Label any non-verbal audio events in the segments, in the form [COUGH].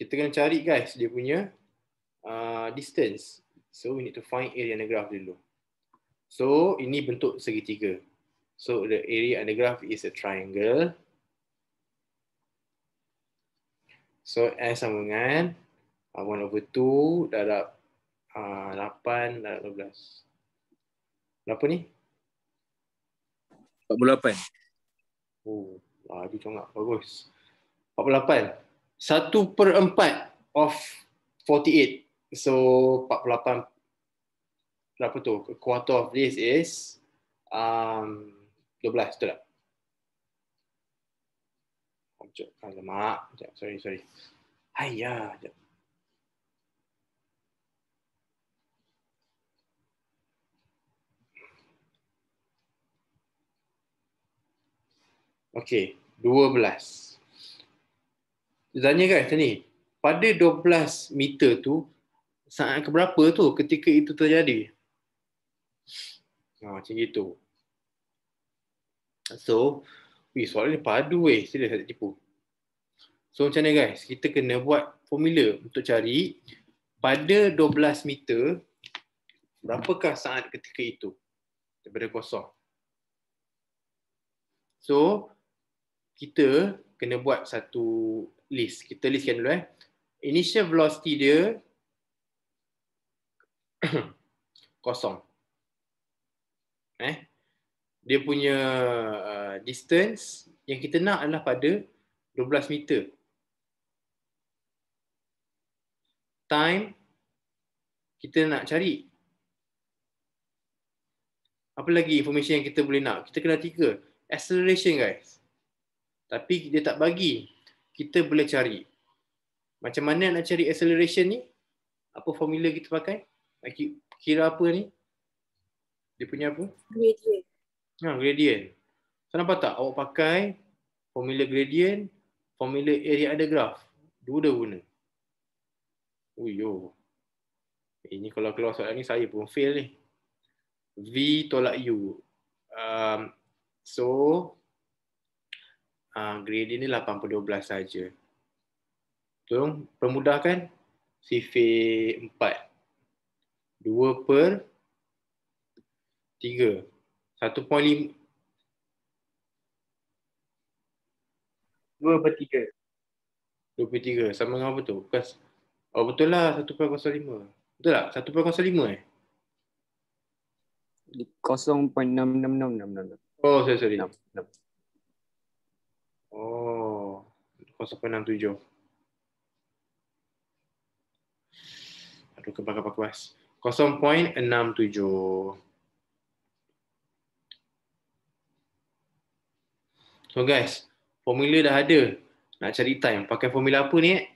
kita kena cari guys dia punya uh, distance. So we need to find area under graph dulu. So ini bentuk segitiga. So the area under graph is a triangle. So S sama dengan 1 uh, over 2 darab uh, 8 darab 12. Berapa ni? 48. Oh, lagi congak. Bagus. 48 satu per empat of 48. So 48 berapa tu? A quarter of this is um, 12, betul tak? Alamak, sekejap, sorry, sorry. Ayah, sekejap. Okay, belas. Tanya kan ni Pada 12 meter tu saat ke berapa tu ketika itu terjadi? Ha, macam gitu. So, wih, soalan ni padu weh. Sila saya tipu. So, macam mana guys? Kita kena buat formula untuk cari pada 12 meter berapakah saat ketika itu daripada kosong. So, kita kena buat satu list. Kita listkan dulu eh. Initial velocity dia [COUGHS] kosong. Eh. Dia punya uh, distance yang kita nak adalah pada 12 meter. Time kita nak cari. Apa lagi information yang kita boleh nak? Kita kena tiga. Acceleration guys. Tapi dia tak bagi kita boleh cari. Macam mana nak cari acceleration ni? Apa formula kita pakai? Kira apa ni? Dia punya apa? Gradient. Ha, gradient. So, nampak tak? Awak pakai formula gradient, formula area ada graph. Dua dah guna. Ui, yo. Eh, ini kalau keluar soalan ni, saya pun fail ni. V tolak U. Um, so, uh, ah, gradient ni 8 kan? per 12 saja. Tolong permudahkan sifir 4. 2 per 3. 1 point 5. 2 per 3. 2 per 3. Sama dengan apa tu? Bukan. Oh betul lah 1 per 05. Betul tak? 1 per 05 eh? 0.66666. Oh, sorry, sorry. 6, Oh, 0.67. Aduh, kebas-kebas. 0.67. So guys, formula dah ada. Nak cari time. Pakai formula apa ni? Eh?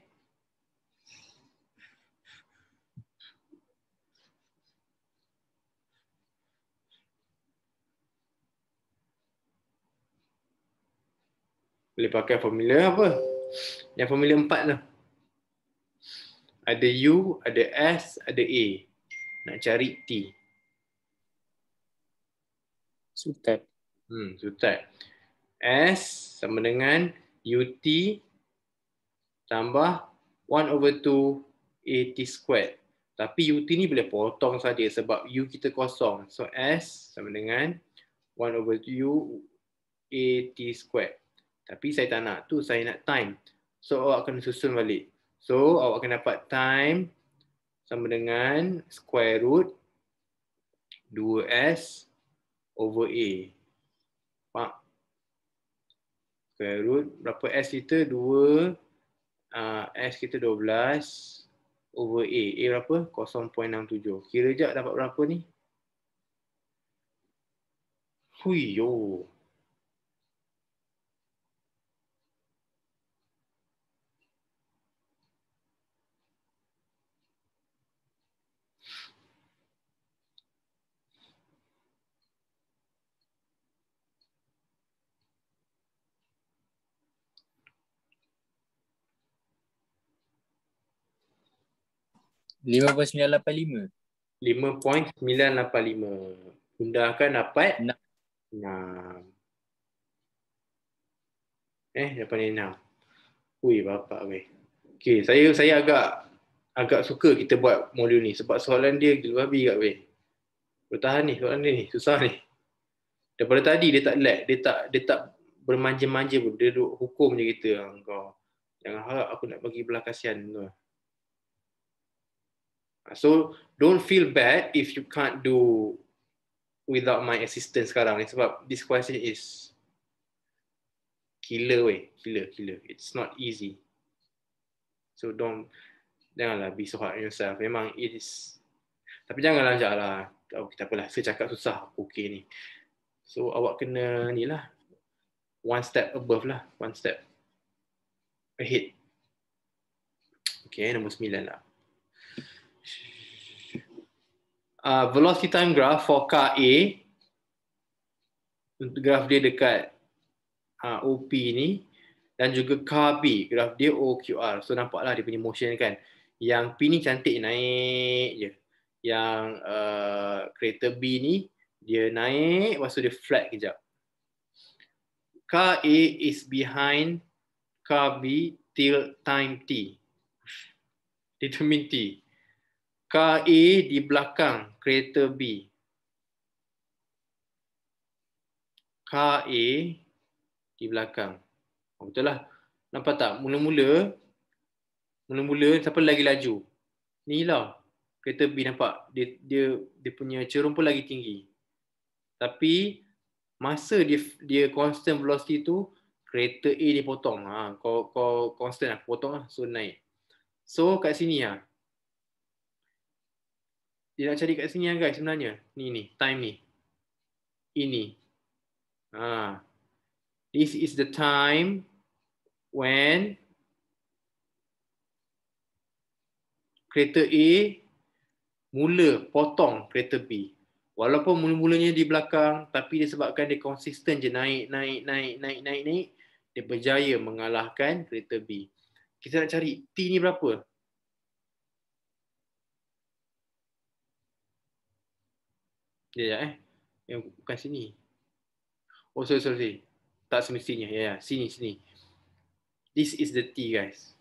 boleh pakai formula apa? Yang formula empat tu. Ada U, ada S, ada A. Nak cari T. Sutat. Hmm, sutat. S sama dengan UT tambah 1 over 2 AT squared. Tapi UT ni boleh potong saja sebab U kita kosong. So S sama dengan 1 over 2 AT squared. Tapi saya tak nak tu, saya nak time. So awak kena susun balik. So awak akan dapat time sama dengan square root 2S over A. Pak. Square root berapa S kita? 2 uh, ah, S kita 12 over A. A berapa? 0.67. Kira je dapat berapa ni? Hui yo. 5.985. 5.985. Bunda akan dapat 6. 6. Eh, dapat ni enam. Ui, bapak weh. Okay, saya saya agak agak suka kita buat modul ni sebab soalan dia gila babi kat weh. Bertahan ni soalan dia ni, susah ni. Daripada tadi dia tak lag, dia tak dia tak bermanja-manja pun. Dia duk hukum je kita. Ah, kau. Jangan harap aku nak bagi belah kasihan tu. Ah. So don't feel bad if you can't do without my assistance sekarang ni sebab this question is killer weh, killer, killer. It's not easy. So don't janganlah be so hard on yourself. Memang it is tapi janganlah macam lah. Oh, kita apalah, saya cakap susah, okey ni. So awak kena ni lah. One step above lah, one step ahead. Okay, nombor sembilan lah. uh, velocity time graph for car A graf dia dekat uh, OP ni dan juga car B graf dia OQR so nampaklah dia punya motion kan yang P ni cantik naik je yang uh, kereta B ni dia naik lepas tu dia flat kejap car A is behind car B till time T determine T Car di belakang kereta B. Car di belakang. Oh, betul lah. Nampak tak? Mula-mula, mula-mula siapa lagi laju? Ni lah. Kereta B nampak? Dia, dia, dia punya cerun pun lagi tinggi. Tapi, masa dia dia constant velocity tu, kereta A dipotong. potong. Ha, kau, kau constant lah, potong lah. So, naik. So, kat sini lah. Ha dia dah cari kat sini lah guys sebenarnya. Ni ni, time ni. Ini. Ha. This is the time when kereta A mula potong kereta B. Walaupun mula-mulanya di belakang tapi disebabkan dia konsisten je naik naik naik naik naik naik dia berjaya mengalahkan kereta B. Kita nak cari T ni berapa? Ya, ya, eh. Yang bukan sini. Oh, sorry, sorry. Tak semestinya. Ya, ya. Sini, sini. This is the T, guys.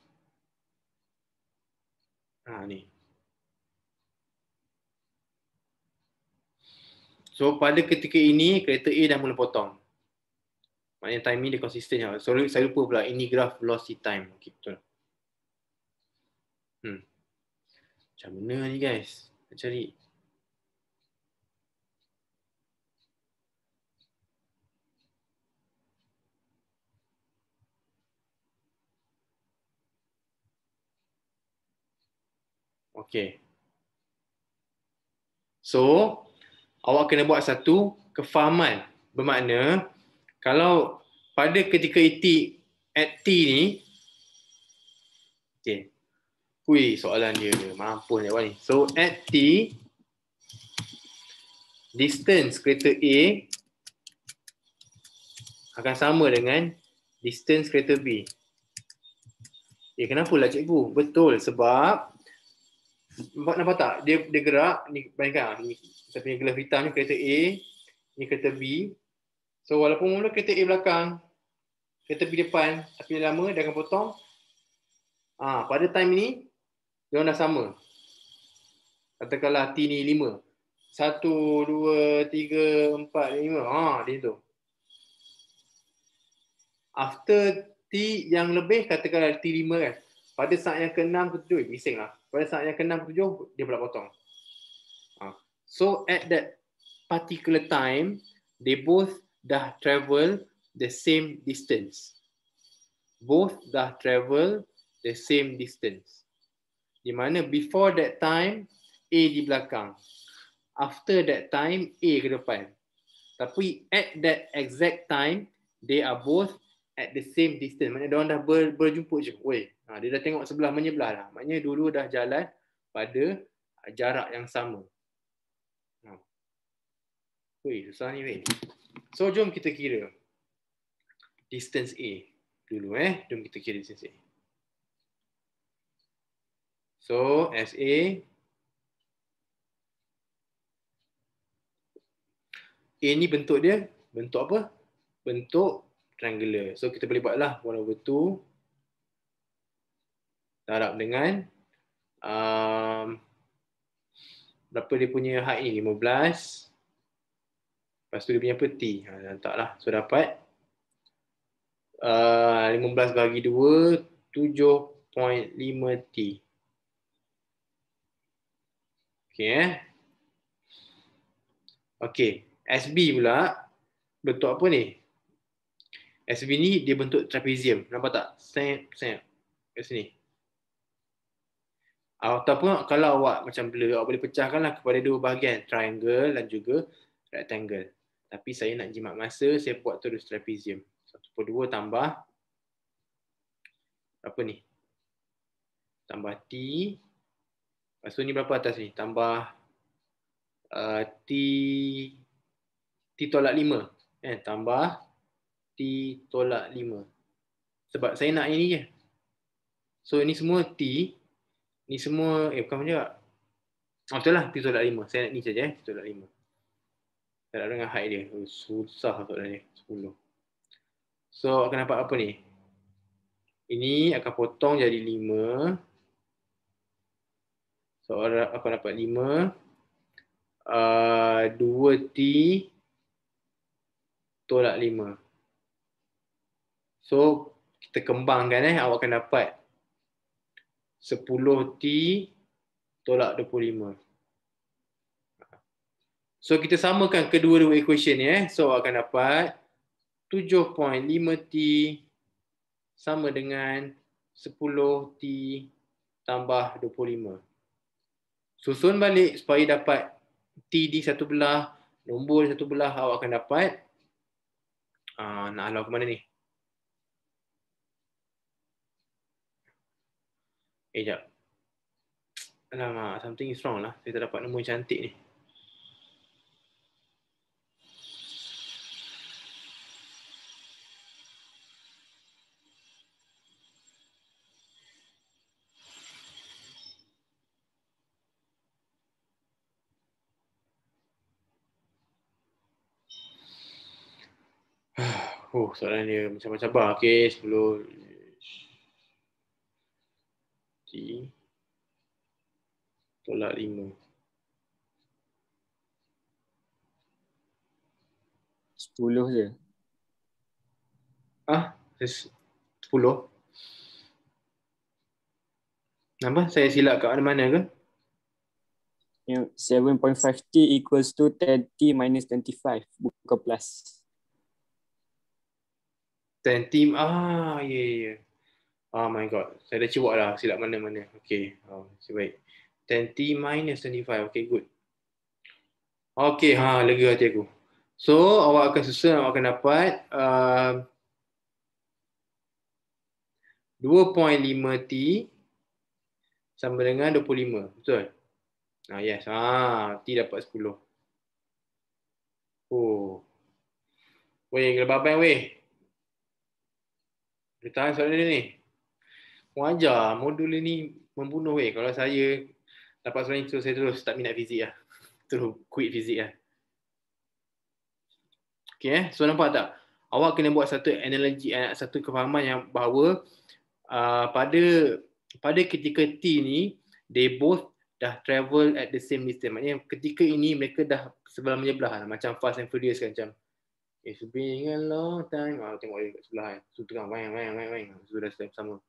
Ha, ni. So, pada ketika ini, kereta A dah mula potong. Maknanya timing dia konsisten. Sorry, saya lupa pula. Ini graph velocity time. Okay, betul. Hmm. Macam mana ni, guys? Nak cari. Okay. So, awak kena buat satu kefahaman. Bermakna, kalau pada ketika IT e at T ni, okay. Kui soalan dia, dia. mampu jawab ni. So, at T, distance kereta A akan sama dengan distance kereta B. Eh, kenapa lah cikgu? Betul, sebab Nampak, nampak tak? Dia dia gerak. Ni bayangkan ah, ni kita punya gelap hitam ni kereta A, ni kereta B. So walaupun mula kereta A belakang, kereta B depan tapi lama dia akan potong. Ah, ha, pada time ni dia orang dah sama. Katakanlah T ni 5. 1 2 3 4 5. Ha, dia tu. After T yang lebih katakanlah t lima kan. Pada saat yang ke-6 ke-7 lah pada saat yang ke-6 ke-7 dia pula potong. Ha. So at that particular time they both dah travel the same distance. Both dah travel the same distance. Di mana before that time A di belakang. After that time A ke depan. Tapi at that exact time they are both at the same distance. Maknanya diorang dah ber, berjumpa je. Woi, ha, dia dah tengok sebelah menyebelah lah. Maknanya dulu dah jalan pada jarak yang sama. Ha. Woi, susah ni weh. So, jom kita kira. Distance A. Dulu eh. Jom kita kira distance A. So, SA. A ni bentuk dia. Bentuk apa? Bentuk triangular. So kita boleh buatlah 1 over 2 darab dengan um, berapa dia punya height ni? 15. Lepas tu dia punya peti, T. Ha, lah. So dapat uh, 15 bagi 2 7.5 T. Okay. Eh? Okay. SB pula bentuk apa ni? SV ni dia bentuk trapezium. Nampak tak? Snap, snap. Kat sini. Ataupun kalau awak macam blur, awak boleh pecahkanlah kepada dua bahagian. Triangle dan juga rectangle. Tapi saya nak jimat masa, saya buat terus trapezium. Satu per dua tambah. Apa ni? Tambah T. Lepas tu ni berapa atas ni? Tambah uh, T. T tolak lima. Eh, tambah T tolak 5. Sebab saya nak ini je. So ini semua T. Ni semua, eh bukan macam mana. Oh, ah, betul lah, T tolak 5. Saya nak ni saja eh, T tolak 5. Tak ada dengan height dia. Oh, susah lah soalan ni. 10. So akan dapat apa ni? Ini akan potong jadi 5. So orang aku dapat 5. Uh, 2T tolak 5. So kita kembangkan eh awak akan dapat 10T tolak 25. So kita samakan kedua-dua equation ni eh. So awak akan dapat 7.5T sama dengan 10T tambah 25. Susun balik supaya dapat T di satu belah, nombor di satu belah awak akan dapat uh, nak alau ke mana ni? 7.5 Eh, jap. Alamak, something is wrong lah. Saya tak dapat nombor yang cantik ni. Oh, [SIGHS] soalan dia macam-macam bah. Okay, pasti tolak lima sepuluh je ah sepuluh nama saya silap arah mana ke 7.5t equals to 10t minus 25 bukan plus 10t ah ya yeah, ya yeah. Oh my god, saya dah cuba lah silap mana-mana. Okay, oh, masih baik. 10T minus 25, okay good. Okay, ha, lega hati aku. So, awak akan susun, awak akan dapat uh, 2.5T sama dengan 25, betul? Ah yes, ha, T dapat 10. Oh. Weh, gila babai weh. Kita tahan soalan ni wajar modul ni membunuh weh kalau saya dapat soalan itu saya terus tak minat fizik lah terus quit fizik lah okay, eh? so nampak tak awak kena buat satu analogi eh, satu kefahaman yang bahawa uh, pada pada ketika T ni they both dah travel at the same distance maknanya ketika ini mereka dah sebelah menyebelah lah. macam fast and furious kan macam It's been a long time. Ah, tengok dia kat sebelah kan. So, tengah main, main, main, main. So, dah sama.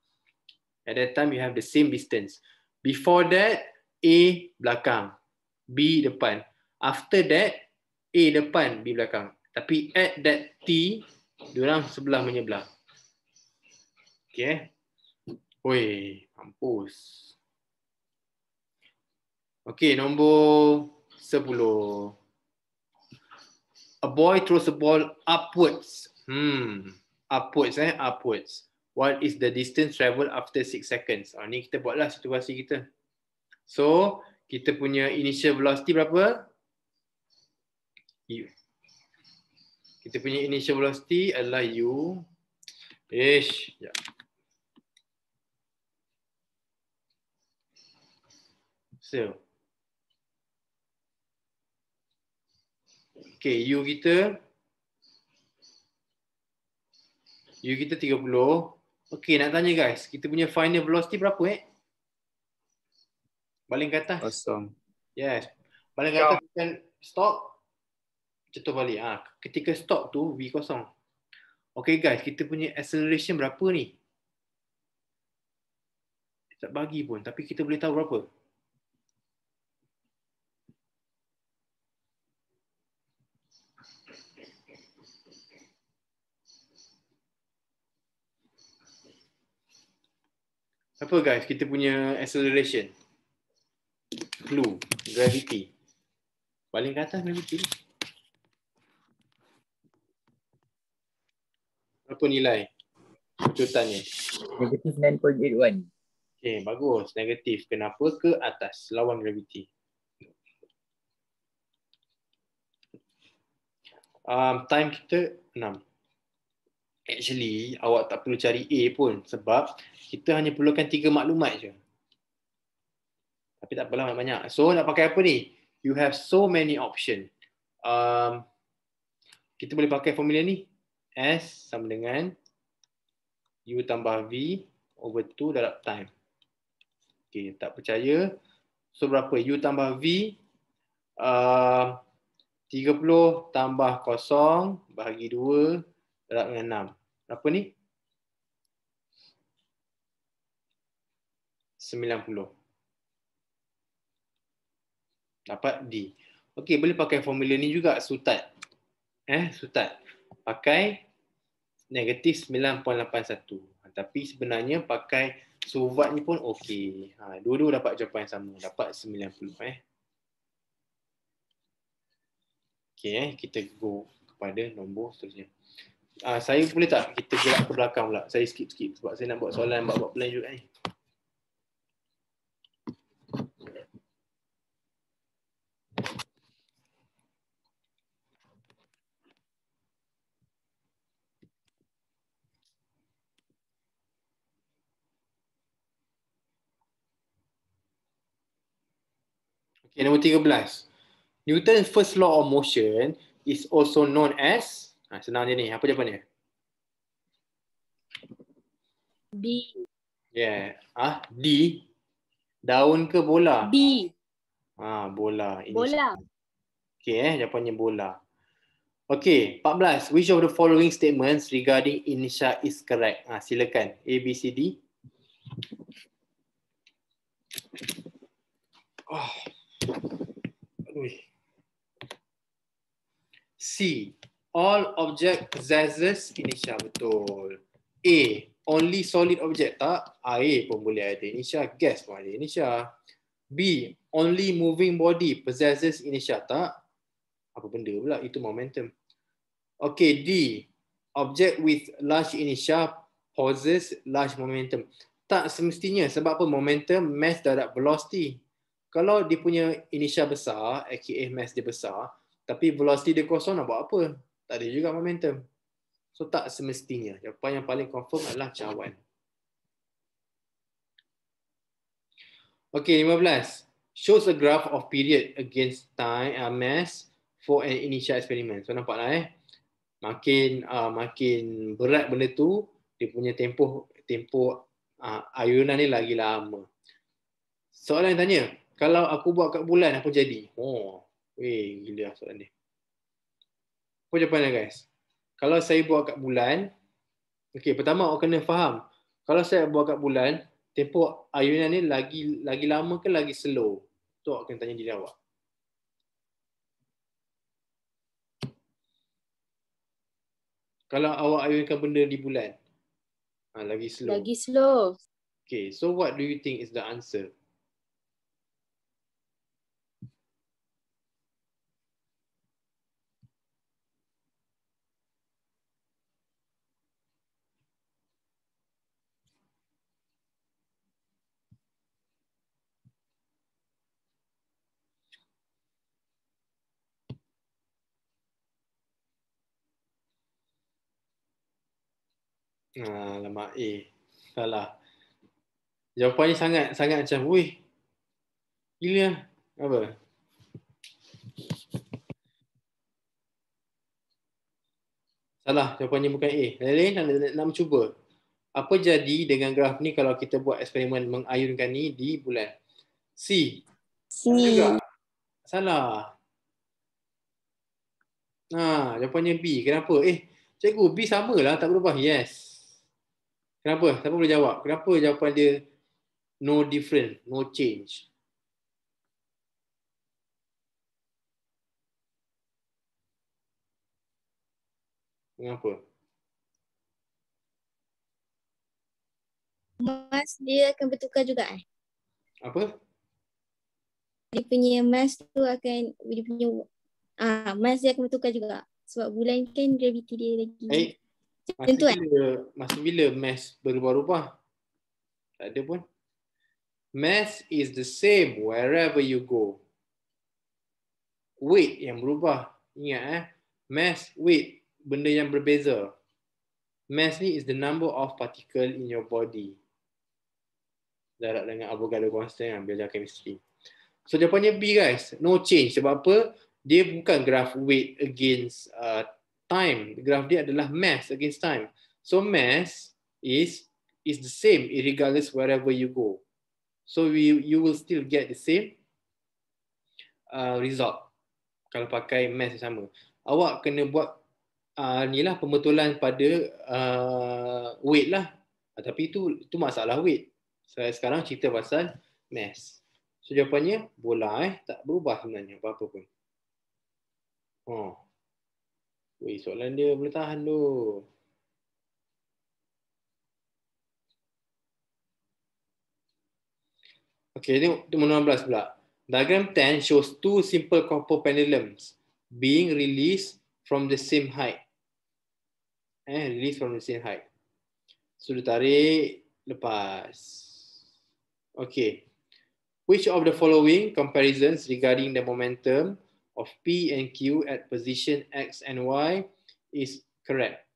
At that time, you have the same distance. Before that, A belakang. B depan. After that, A depan, B belakang. Tapi at that T, diorang sebelah menyebelah. Okay. Eh? Oi, mampus. Okay, nombor 10. A boy throws a ball upwards. Hmm, upwards eh, upwards what is the distance travel after 6 seconds. Ha, ni kita buatlah situasi kita. So, kita punya initial velocity berapa? U. Kita punya initial velocity adalah U. Ish. Ya. So. Okay, U kita. U kita 30. Okey, nak tanya guys, kita punya final velocity berapa eh? Baling ke atas. Awesome. Yes. Baling ke atas kita kan stop. Contoh balik. Ah, ha, ketika stop tu V kosong. Okey guys, kita punya acceleration berapa ni? Tak bagi pun, tapi kita boleh tahu berapa. apa guys kita punya acceleration clue gravity paling ke atas gravity berapa nilai kecutannya negatif 9.81 okey bagus negatif kenapa ke atas lawan gravity um, time kita 6 actually awak tak perlu cari A pun sebab kita hanya perlukan tiga maklumat je. Tapi tak apalah banyak-banyak. So nak pakai apa ni? You have so many option. Um, kita boleh pakai formula ni. S sama dengan U tambah V over 2 darab time. Okay, tak percaya. So berapa? U tambah V um, uh, 30 tambah kosong bahagi 2 Arab dengan enam. apa ni? 90. Dapat D. Okey, boleh pakai formula ni juga sutat. Eh, sutat. Pakai negatif 9.81. Ha, tapi sebenarnya pakai suvat ni pun okey. Ha, dua-dua dapat jawapan yang sama. Dapat 90 eh. Okey eh, kita go kepada nombor seterusnya. Ah, saya boleh tak kita gerak ke belakang pula? Saya skip-skip sebab saya nak buat soalan, nak buat plan juga ni. Eh. Okay, nombor 13. Newton's first law of motion is also known as Ha, senang je ni. Apa jawapannya? D. Yeah. Ha? D? Daun ke bola? D. Ha, bola. Ini bola. Okay, eh? jawapannya bola. Okay, 14. Which of the following statements regarding Inisha is correct? Ha, silakan. A, B, C, D. Oh. C. All object possesses inisha betul. A only solid object tak? Ah, A pun boleh ada inisha. Gas pun ada inisha. B only moving body possesses inisha tak? Apa benda pula itu momentum. Okay D object with large inisha possesses large momentum. Tak semestinya sebab apa momentum mass darab velocity. Kalau dia punya inisha besar, aka mass dia besar, tapi velocity dia kosong nak buat apa? tak ada juga momentum. So tak semestinya. Jawapan yang paling confirm adalah cawan. Okay, 15. Shows a graph of period against time, uh, mass for an initial experiment. So nampak lah eh. Makin uh, makin berat benda tu, dia punya tempoh tempoh uh, ayunan ni lagi lama. Soalan yang tanya, kalau aku buat kat bulan apa jadi? Oh, weh gila soalan ni. Apa jawapan guys? Kalau saya buat kat bulan, okey, pertama awak kena faham. Kalau saya buat kat bulan, tempo ayunan ni lagi lagi lama ke lagi slow? Tu awak kena tanya diri awak. Kalau awak ayunkan benda di bulan, ha, lagi slow. Lagi slow. Okay, so what do you think is the answer? Ah, alamak, eh. Salah. jawapan Jawapannya sangat, sangat macam, wuih. Gila. Apa? Salah, jawapan jawapannya bukan A. Lain-lain, nak, nak, nak cuba. Apa jadi dengan graf ni kalau kita buat eksperimen mengayunkan ni di bulan? C. C. Salah. Ha, jawapannya B. Kenapa? Eh, cikgu, B samalah, tak berubah. Yes. Kenapa? Siapa boleh jawab? Kenapa jawapan dia no different, no change? Kenapa? Mas dia akan bertukar juga eh? Apa? Dia punya mas tu akan dia punya ah mas dia akan bertukar juga sebab bulan kan graviti dia lagi. Eh, Masa Tentu, bila, masa bila mass berubah-ubah? Tak ada pun. Mass is the same wherever you go. Weight yang berubah. Ingat eh. Mass, weight, benda yang berbeza. Mass ni is the number of particle in your body. Darat dengan Avogadro constant yang lah, belajar chemistry. So jawapannya B guys, no change. Sebab apa? Dia bukan graph weight against uh, time. Graph dia adalah mass against time. So mass is is the same regardless wherever you go. So we you will still get the same uh, result kalau pakai mass yang sama. Awak kena buat uh, ni lah pembetulan pada uh, weight lah. Ah, tapi itu itu masalah weight. Saya so, sekarang cerita pasal mass. So jawapannya bola eh tak berubah sebenarnya apa-apa pun. Oh. Weh, soalan dia boleh tahan tu. Okay, tengok nombor 16 pula. Diagram 10 shows two simple copper pendulums being released from the same height. Eh, released from the same height. So, dia tarik, lepas. Okay. Which of the following comparisons regarding the momentum of P and Q at position X and Y is correct.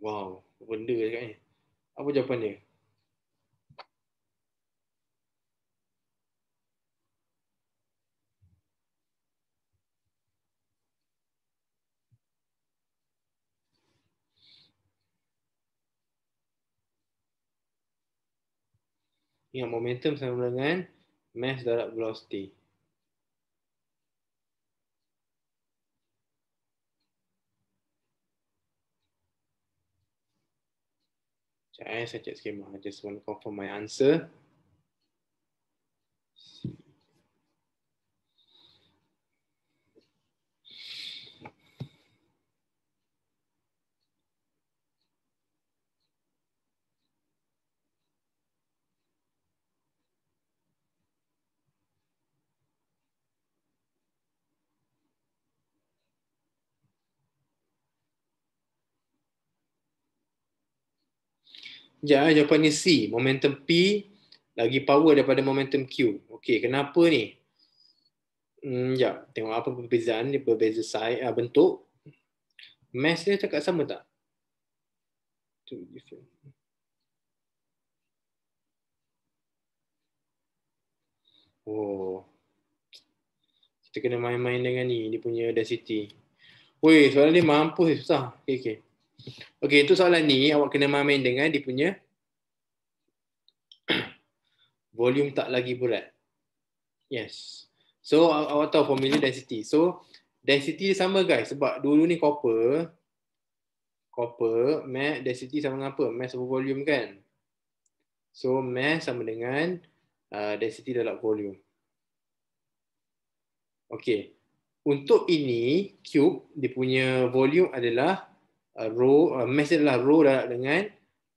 Wow, benda dekat ni. Apa jawapan dia? Ingat momentum sama dengan mass direct velocity. Saya saja skema. I just want to confirm my answer. Ya, eh, jawapannya C. Momentum P lagi power daripada momentum Q. Okey, kenapa ni? Hmm, ya, tengok apa perbezaan dia berbeza size, ah, bentuk. Mass dia cakap sama tak? Oh. Kita kena main-main dengan ni, dia punya density. Woi, soalan ni mampus susah. Okey, okey. Okey, itu soalan ni awak kena main dengan dia punya [CLEARS THROAT] volume tak lagi berat. Yes. So awak tahu formula density. So density dia sama guys sebab dulu ni copper copper mass density sama dengan apa? Mass over volume kan. So mass sama dengan uh, density dalam volume. Okey. Untuk ini cube dia punya volume adalah rho, uh, uh mass adalah rho dengan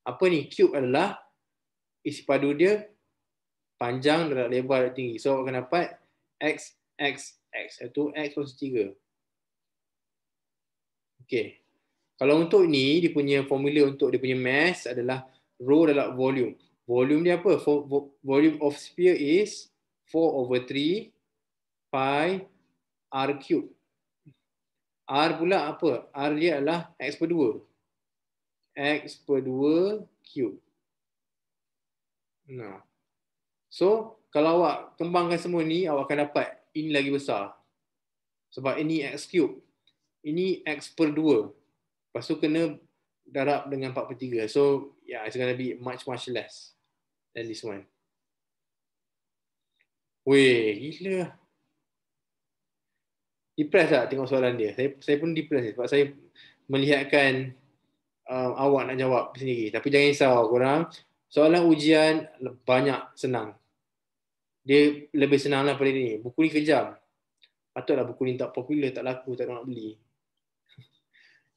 apa ni, cube adalah isi padu dia panjang, darat lebar, darat tinggi. So, akan dapat x, x, x. Itu x plus tiga. Okay. Kalau untuk ni, dia punya formula untuk dia punya mass adalah rho dalam volume. Volume dia apa? For, volume of sphere is 4 over 3 pi r cube. R pula apa? R dia adalah X per 2. X per 2 cube. Nah. So, kalau awak kembangkan semua ni, awak akan dapat ini lagi besar. Sebab ini X cube. Ini X per 2. Lepas tu kena darab dengan 4 per 3. So, yeah, it's going to be much, much less than this one. Weh, gila lah depressed lah tengok soalan dia. Saya, saya pun depressed sebab saya melihatkan um, awak nak jawab sendiri. Tapi jangan risau korang. Soalan ujian banyak senang. Dia lebih senang lah pada ni. Buku ni kejam. Patutlah buku ni tak popular, tak laku, tak nak beli.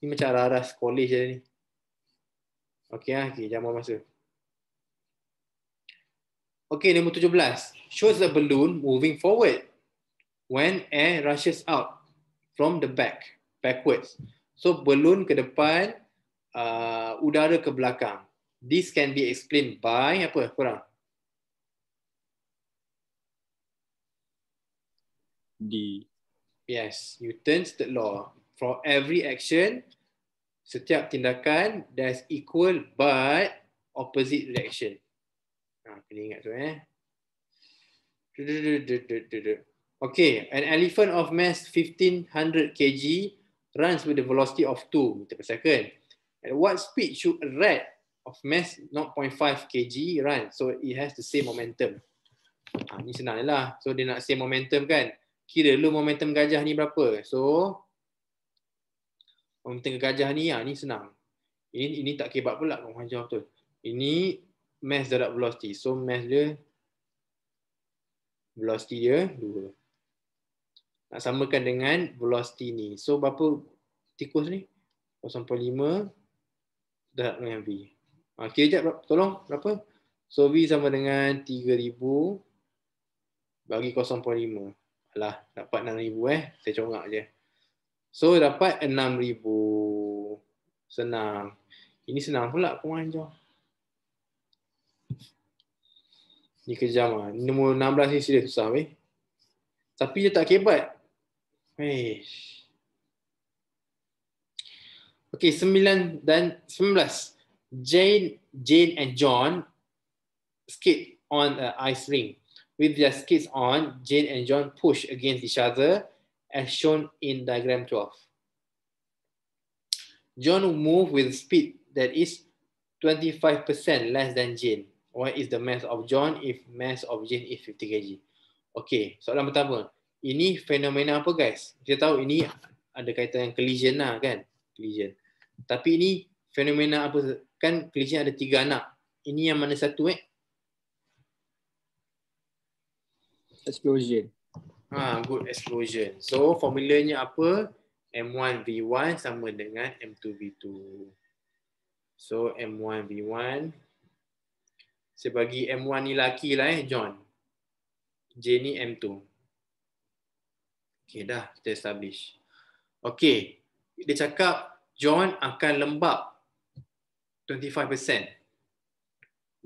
Ini [LAUGHS] macam arah-arah sekolah je ni. Okay lah, okay, jangan masa. Okay, nombor 17. Shows the balloon moving forward when air rushes out from the back backwards so balloon ke depan uh, udara ke belakang this can be explained by apa kurang d yes newton's third law for every action setiap tindakan there's equal but opposite reaction ha kena ingat tu eh Okay, an elephant of mass 1500 kg runs with the velocity of 2 meter per second. At what speed should a rat of mass 0.5 kg run? So it has the same momentum. Ha, ni senang je lah. So dia nak same momentum kan? Kira lu momentum gajah ni berapa? So, momentum gajah ni, ha, ni senang. Ini ini tak kebab pula kalau gajah tu. Ini mass darab velocity. So mass dia, velocity dia 2 samakan dengan velocity ni. So berapa tikus ni? 0.5 darab dengan V. Okay, sekejap tolong berapa? So V sama dengan 3000 bagi 0.5. Alah, dapat 6000 eh. Saya congak je. So dapat 6000. Senang. Ini senang pula pemanjang. Ni kejam lah. Nombor 16 ni serius susah weh. Tapi dia tak kebat. Okay, sembilan dan sembilan Jane, Jane and John skate on an ice ring. With their skates on, Jane and John push against each other as shown in diagram 12. John move with speed that is 25% less than Jane. What is the mass of John if mass of Jane is 50 kg? Okay, soalan pertama ini fenomena apa guys? Kita tahu ini ada kaitan dengan collision lah kan? Collision. Tapi ini fenomena apa? Kan collision ada tiga anak. Ini yang mana satu eh? Explosion. Ha, good explosion. So formulanya apa? M1V1 sama dengan M2V2. So M1V1 saya bagi M1 ni laki lah eh John. J ni M2. Okay dah kita establish. Okay dia cakap John akan lembab 25%.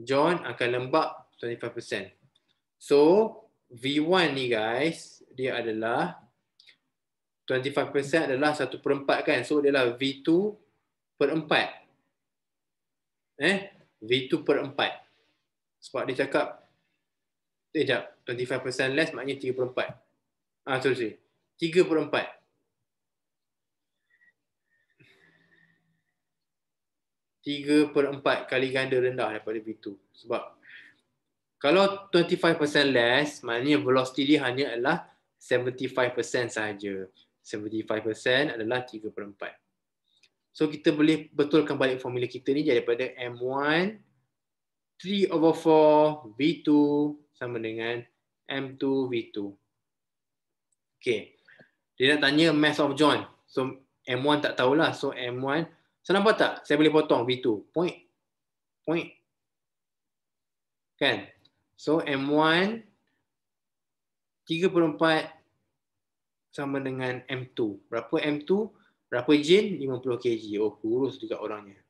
John akan lembab 25%. So V1 ni guys dia adalah 25% adalah 1 per 4 kan. So dia lah V2 per 4. Eh? V2 per 4. Sebab dia cakap eh jap 25% less maknanya 3 per 4. Ah, sorry, sorry. 3 per Tiga per empat kali ganda rendah daripada V2. Sebab kalau 25% less, maknanya velocity dia hanya adalah 75% sahaja. 75% adalah tiga per 4. So kita boleh betulkan balik formula kita ni daripada M1, 3 over 4, V2 sama dengan M2, V2. Okay dia nak tanya mass of joint. So M1 tak tahulah. So M1, saya nampak tak? Saya boleh potong V2. Point. Point. Kan? So M1 34 sama dengan M2. Berapa M2? Berapa jin? 50 kg. Oh, kurus juga orangnya.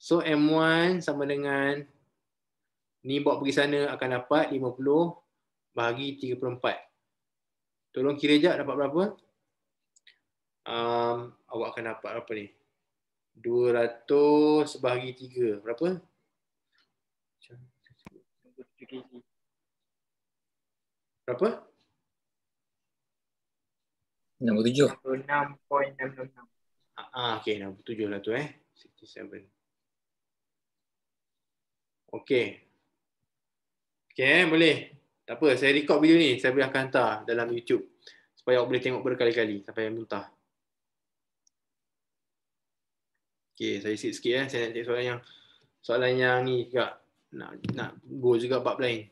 So M1 sama dengan ni bawa pergi sana akan dapat 50 bahagi 34. Tolong kira jap dapat berapa? um, awak akan dapat apa ni? 200 sebahagi 3. Berapa? 7 kg. Berapa? 67. 66.66. Ah, ah, okey, 67 lah tu eh. 67. Okey. Okey, eh, boleh. Tak apa, saya record video ni. Saya boleh akan hantar dalam YouTube. Supaya awak boleh tengok berkali-kali sampai muntah. Okay, saya sikit-sikit eh. Saya nak cek soalan yang soalan yang ni juga nak nak go juga bab lain.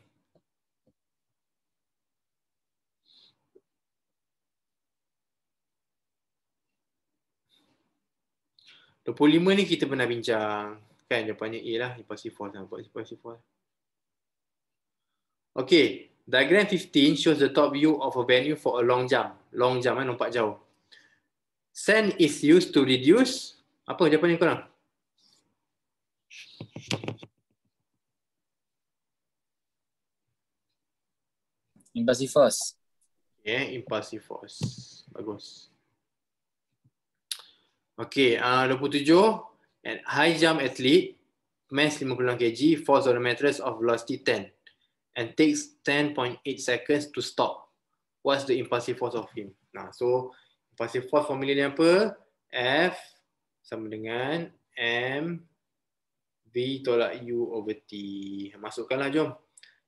Dua ni kita pernah bincang. Kan jawapannya A lah. Impossible. Impossible. Okay. Diagram 15 shows the top view of a venue for a long jump. Long jump kan, eh, lompat jauh. Sand is used to reduce apa jawapannya korang? Impassive force. Yeah, impassive force. Bagus. Okay, uh, 27. And high jump athlete, mass 56 kg, falls on a mattress of velocity 10 and takes 10.8 seconds to stop. What's the impassive force of him? Nah, so impassive force formula ni apa? F sama dengan M V tolak U over T. Masukkanlah jom.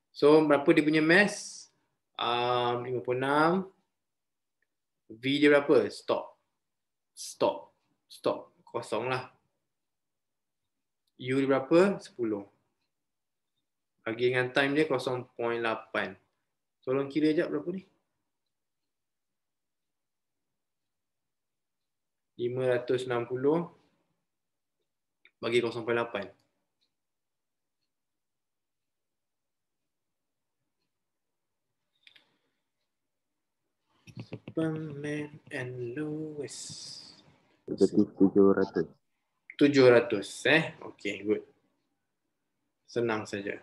So berapa dia punya mass? Um, 56. V dia berapa? Stop. Stop. Stop. Kosong lah. U dia berapa? 10. Bagi dengan time dia 0.8. Tolong kira sekejap berapa ni. 0.8. 560 bagi 0.8. Superman and Lewis. Jadi 700. 700 eh. Okay, good. Senang saja.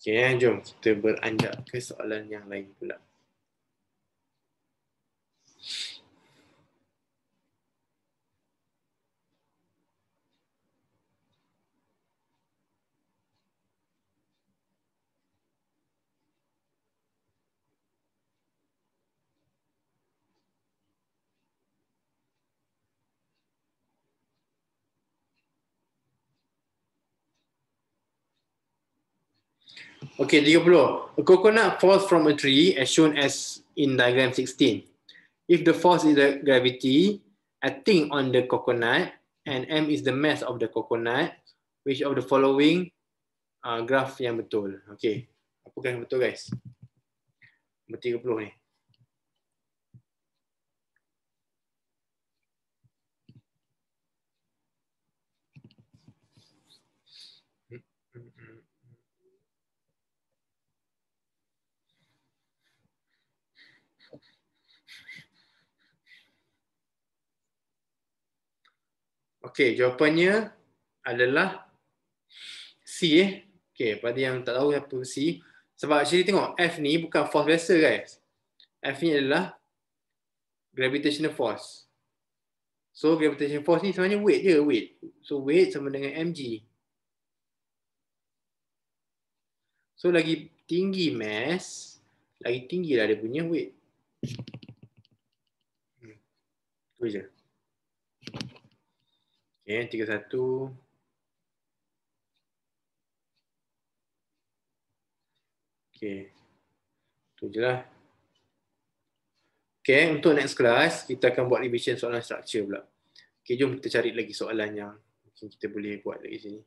Okay, eh, jom kita beranjak ke soalan yang lain pula. Okay, tiga puluh. A coconut falls from a tree as shown as in diagram 16. If the force is the gravity acting on the coconut and M is the mass of the coconut, which of the following uh, graph yang betul? Okay. Apakah yang betul guys? Nombor puluh ni. Okey, jawapannya adalah C eh. Okey, pada yang tak tahu apa C. Sebab actually tengok F ni bukan force biasa guys. F ni adalah gravitational force. So gravitational force ni sebenarnya weight je, weight. So weight sama dengan mg. So lagi tinggi mass, lagi tinggilah dia punya weight. Hmm. Tu je. Okay, tiga satu. Okay. Itu je lah. Okay, untuk next class, kita akan buat revision soalan structure pula. Okay, jom kita cari lagi soalan yang mungkin kita boleh buat lagi sini.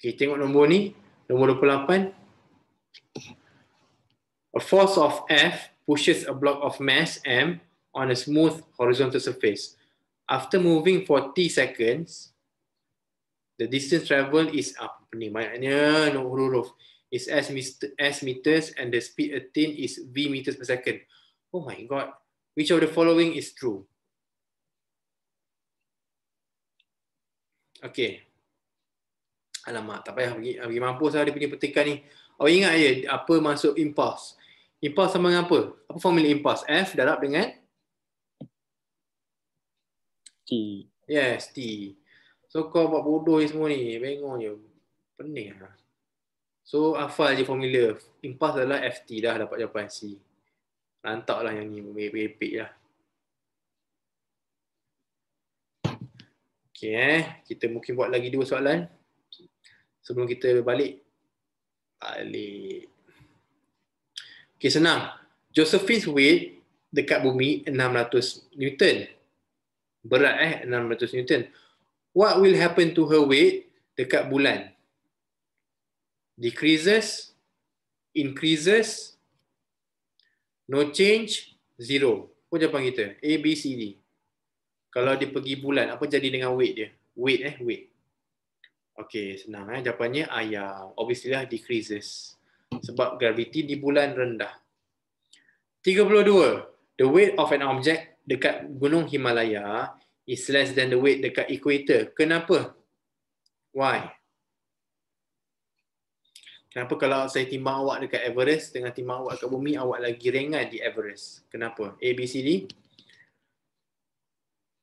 Okay, tengok nombor ni. Nombor 28. A force of F pushes a block of mass M on a smooth horizontal surface. After moving 40 seconds, the distance travelled is apa ni? Maknanya no huruf. Is S, meter, S meters and the speed attained is V meters per second. Oh my god. Which of the following is true? Okay. Alamak, tak payah bagi, bagi mampus lah dia punya petikan ni. Awak oh, ingat je apa maksud impulse? Impulse sama dengan apa? Apa formula impulse? F darab dengan T. Yes, T. So kau buat bodoh ni semua ni. Bengong je. Pening lah. So hafal je formula. Impas adalah FT dah dapat jawapan C. Lantak lah yang ni. Merepek lah. Okay eh. Kita mungkin buat lagi dua soalan. Sebelum kita balik. Balik. Okay senang. Josephine's weight dekat bumi 600 Newton berat eh 600 Newton. What will happen to her weight dekat bulan? Decreases, increases, no change, zero. Apa jawapan kita? A, B, C, D. Kalau dia pergi bulan, apa jadi dengan weight dia? Weight eh, weight. Okay, senang eh. Jawapannya ayam. Obviously lah, decreases. Sebab graviti di bulan rendah. 32. The weight of an object dekat gunung Himalaya is less than the weight dekat equator. Kenapa? Why? Kenapa kalau saya timbang awak dekat Everest dengan timbang awak dekat bumi, awak lagi ringan di Everest? Kenapa? A, B, C, D?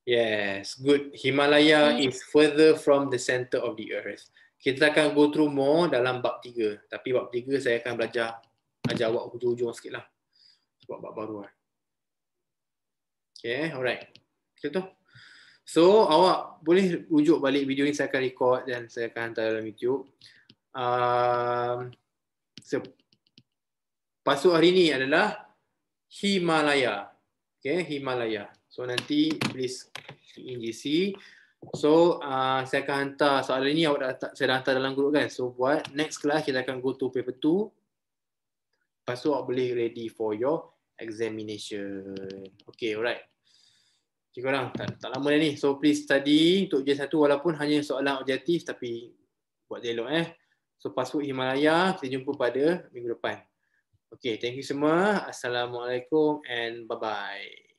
Yes, good. Himalaya hmm. is further from the center of the earth. Kita akan go through more dalam bab tiga. Tapi bab tiga saya akan belajar ajar awak hujung-hujung sikit lah. Sebab bab baru lah. Okay, alright. Macam tu. So, awak boleh rujuk balik video ini saya akan record dan saya akan hantar dalam YouTube. Um, so, password hari ini adalah Himalaya. Okay, Himalaya. So, nanti please in GC. So, uh, saya akan hantar soalan ini awak dah, saya dah hantar dalam grup kan. So, buat next class kita akan go to paper 2. Lepas tu awak boleh ready for your examination. Okay, alright. Okay, korang tak, tak lama dah ni. So please study untuk ujian satu walaupun hanya soalan objektif tapi buat dia eh. So password Himalaya kita jumpa pada minggu depan. Okay thank you semua. Assalamualaikum and bye-bye.